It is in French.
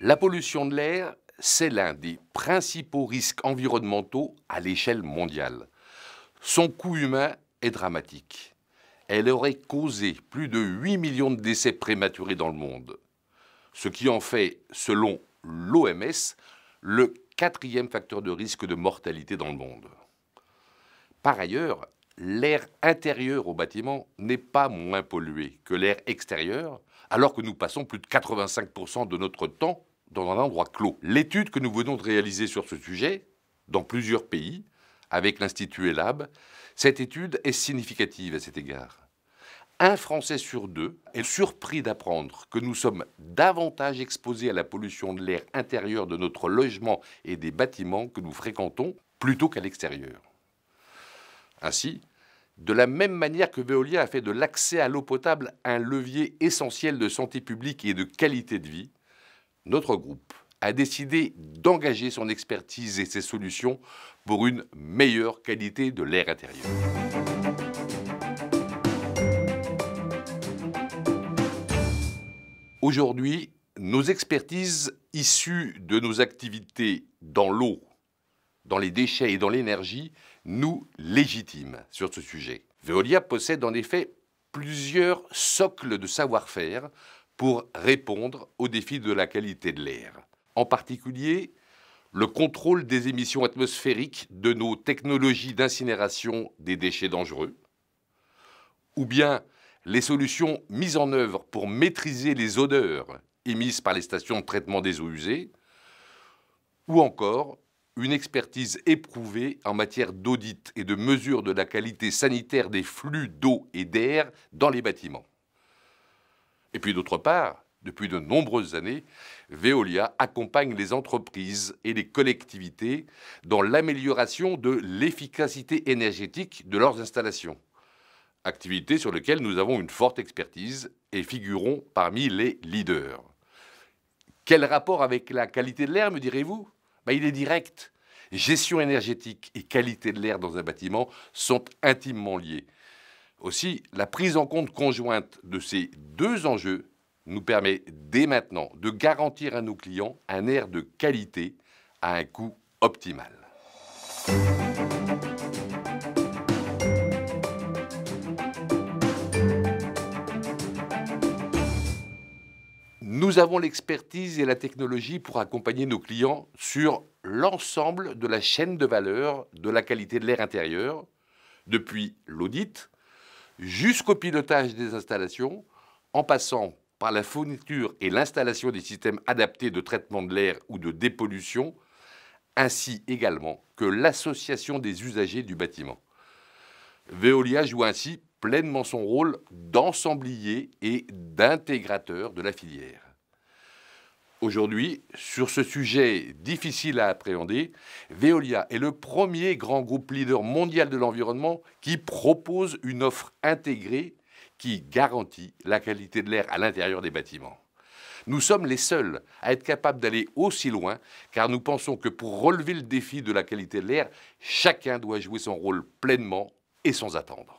La pollution de l'air, c'est l'un des principaux risques environnementaux à l'échelle mondiale. Son coût humain est dramatique. Elle aurait causé plus de 8 millions de décès prématurés dans le monde, ce qui en fait, selon l'OMS, le quatrième facteur de risque de mortalité dans le monde. Par ailleurs, l'air intérieur au bâtiment n'est pas moins pollué que l'air extérieur, alors que nous passons plus de 85% de notre temps dans un endroit clos. L'étude que nous venons de réaliser sur ce sujet, dans plusieurs pays, avec l'Institut ELAB, cette étude est significative à cet égard un Français sur deux est surpris d'apprendre que nous sommes davantage exposés à la pollution de l'air intérieur de notre logement et des bâtiments que nous fréquentons plutôt qu'à l'extérieur. Ainsi, de la même manière que Veolia a fait de l'accès à l'eau potable un levier essentiel de santé publique et de qualité de vie, notre groupe a décidé d'engager son expertise et ses solutions pour une meilleure qualité de l'air intérieur. Aujourd'hui, nos expertises issues de nos activités dans l'eau, dans les déchets et dans l'énergie nous légitiment sur ce sujet. Veolia possède en effet plusieurs socles de savoir-faire pour répondre aux défis de la qualité de l'air. En particulier, le contrôle des émissions atmosphériques de nos technologies d'incinération des déchets dangereux, ou bien les solutions mises en œuvre pour maîtriser les odeurs émises par les stations de traitement des eaux usées, ou encore une expertise éprouvée en matière d'audit et de mesure de la qualité sanitaire des flux d'eau et d'air dans les bâtiments. Et puis d'autre part, depuis de nombreuses années, Veolia accompagne les entreprises et les collectivités dans l'amélioration de l'efficacité énergétique de leurs installations activité sur laquelle nous avons une forte expertise et figurons parmi les leaders. Quel rapport avec la qualité de l'air, me direz-vous ben, Il est direct. Gestion énergétique et qualité de l'air dans un bâtiment sont intimement liés. Aussi, la prise en compte conjointe de ces deux enjeux nous permet dès maintenant de garantir à nos clients un air de qualité à un coût optimal. Nous avons l'expertise et la technologie pour accompagner nos clients sur l'ensemble de la chaîne de valeur de la qualité de l'air intérieur, depuis l'audit jusqu'au pilotage des installations, en passant par la fourniture et l'installation des systèmes adaptés de traitement de l'air ou de dépollution, ainsi également que l'association des usagers du bâtiment. Veolia joue ainsi pleinement son rôle d'ensemblier et d'intégrateur de la filière. Aujourd'hui, sur ce sujet difficile à appréhender, Veolia est le premier grand groupe leader mondial de l'environnement qui propose une offre intégrée qui garantit la qualité de l'air à l'intérieur des bâtiments. Nous sommes les seuls à être capables d'aller aussi loin car nous pensons que pour relever le défi de la qualité de l'air, chacun doit jouer son rôle pleinement et sans attendre.